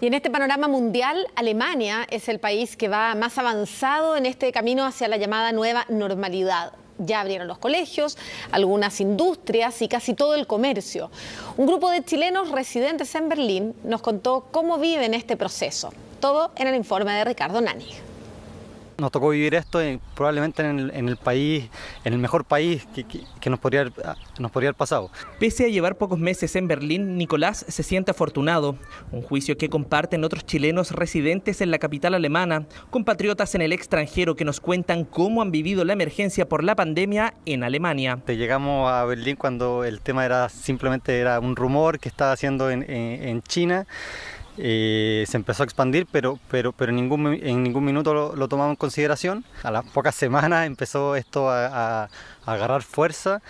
Y en este panorama mundial, Alemania es el país que va más avanzado en este camino hacia la llamada nueva normalidad. Ya abrieron los colegios, algunas industrias y casi todo el comercio. Un grupo de chilenos residentes en Berlín nos contó cómo viven este proceso. Todo en el informe de Ricardo Nani. Nos tocó vivir esto probablemente en el, país, en el mejor país que, nos, podría, ah, nos podría haber pasado. Pese a llevar pocos meses en Berlín, Nicolás se siente afortunado. Un juicio que comparten otros chilenos residentes en la capital alemana, compatriotas en el extranjero que nos cuentan cómo han vivido la emergencia por la pandemia en Alemania. Llegamos a Berlín cuando el tema era simplemente era un rumor que estaba haciendo en, en China. Eh, se empezó a expandir, pero, pero, pero en, ningún, en ningún minuto lo, tomamos en consideración. A las pocas semanas empezó esto a agarrar fuerza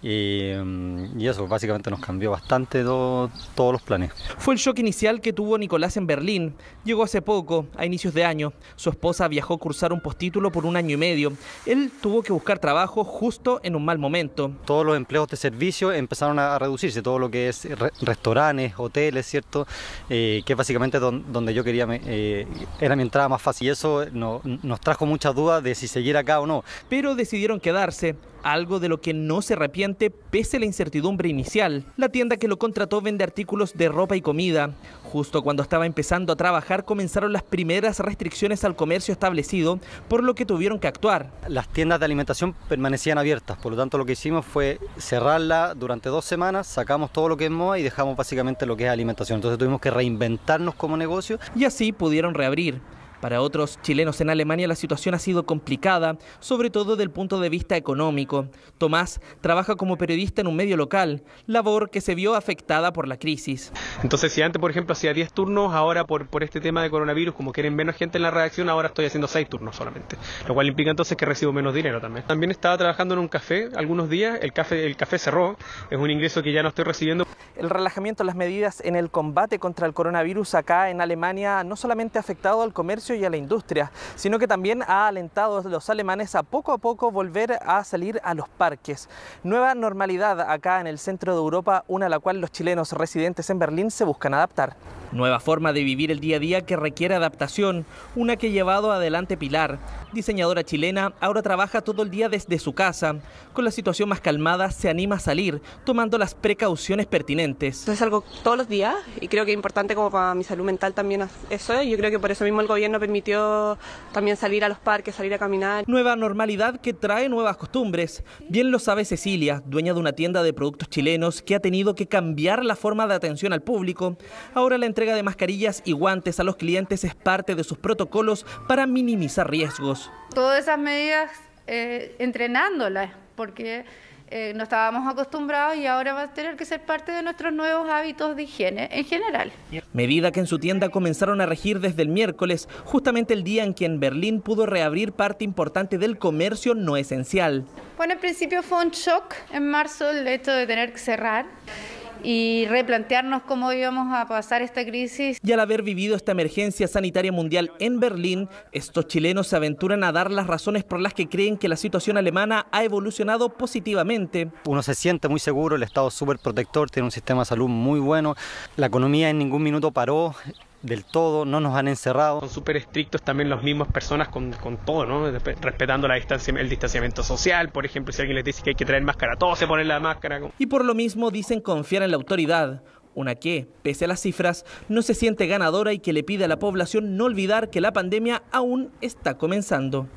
Mm, y, eso básicamente nos cambió bastante todos los planes. Fue el shock inicial que tuvo Nicolás en Berlín. Llegó hace poco, a inicios de año. Su esposa viajó a cursar un postítulo por un año y medio. Él tuvo que buscar trabajo justo en un mal momento. Todos los empleos de servicio empezaron a reducirse, todo lo que es restaurantes, hoteles, ¿cierto? Eh, que básicamente donde yo quería, eh, era mi entrada más fácil. Y eso nos trajo muchas dudas de si seguir acá o no. Pero decidieron quedarse algo de lo que no se arrepiente pese a la incertidumbre inicial. La tienda que lo contrató vende artículos de ropa y comida. Justo cuando estaba empezando a trabajar comenzaron las primeras restricciones al comercio establecido, por lo que tuvieron que actuar. Las tiendas de alimentación permanecían abiertas, por lo tanto lo que hicimos fue cerrarla durante dos semanas, sacamos todo lo que es moda y dejamos básicamente lo que es alimentación. Entonces tuvimos que reinventarnos como negocio. Y así pudieron reabrir. Para otros chilenos en Alemania la situación ha sido complicada, sobre todo desde el punto de vista económico. Tomás trabaja como periodista en un medio local, labor que se vio afectada por la crisis. Entonces, si antes, por ejemplo, hacía 10 turnos, ahora por, por este tema de coronavirus, como quieren menos gente en la redacción, ahora estoy haciendo 6 turnos solamente, lo cual implica entonces que recibo menos dinero también. También estaba trabajando en un café algunos días, el café, el café cerró, es un ingreso que ya no estoy recibiendo. El relajamiento de las medidas en el combate contra el coronavirus acá en Alemania no solamente ha afectado al comercio, y a la industria, sino que también ha alentado a los alemanes a poco a poco volver a salir a los parques. Nueva normalidad acá en el centro de Europa, una a la cual los chilenos residentes en Berlín se buscan adaptar. Nueva forma de vivir el día a día que requiere adaptación, una que llevado adelante Pilar, diseñadora chilena, ahora trabaja todo el día desde su casa. Con la situación más calmada se anima a salir, tomando las precauciones pertinentes. Es algo todos los días y creo que es importante como para mi salud mental también eso. Yo creo que por eso mismo el gobierno permitió también salir a los parques, salir a caminar. Nueva normalidad que trae nuevas costumbres. Bien lo sabe Cecilia, dueña de una tienda de productos chilenos que ha tenido que cambiar la forma de atención al público. Ahora la entrega de mascarillas y guantes a los clientes es parte de sus protocolos para minimizar riesgos. Todas esas medidas eh, entrenándolas, porque eh, no estábamos acostumbrados y ahora va a tener que ser parte de nuestros nuevos hábitos de higiene en general. Medida que en su tienda comenzaron a regir desde el miércoles, justamente el día en que en Berlín pudo reabrir parte importante del comercio no esencial. Bueno, en principio fue un shock en marzo el hecho de tener que cerrar y replantearnos cómo íbamos a pasar esta crisis. Y al haber vivido esta emergencia sanitaria mundial en Berlín, estos chilenos se aventuran a dar las razones por las que creen que la situación alemana ha evolucionado positivamente. Uno se siente muy seguro, el Estado es súper protector, tiene un sistema de salud muy bueno, la economía en ningún minuto paró, del todo, no nos han encerrado. Son súper estrictos también las mismas personas con, todo, ¿no? Respetando la distancia, el distanciamiento social, por ejemplo, si alguien les dice que hay que traer máscara, todos se ponen la máscara. Y por lo mismo dicen confiar en la autoridad, una que, pese a las cifras, no se siente ganadora y que le pide a la población no olvidar que la pandemia aún está comenzando.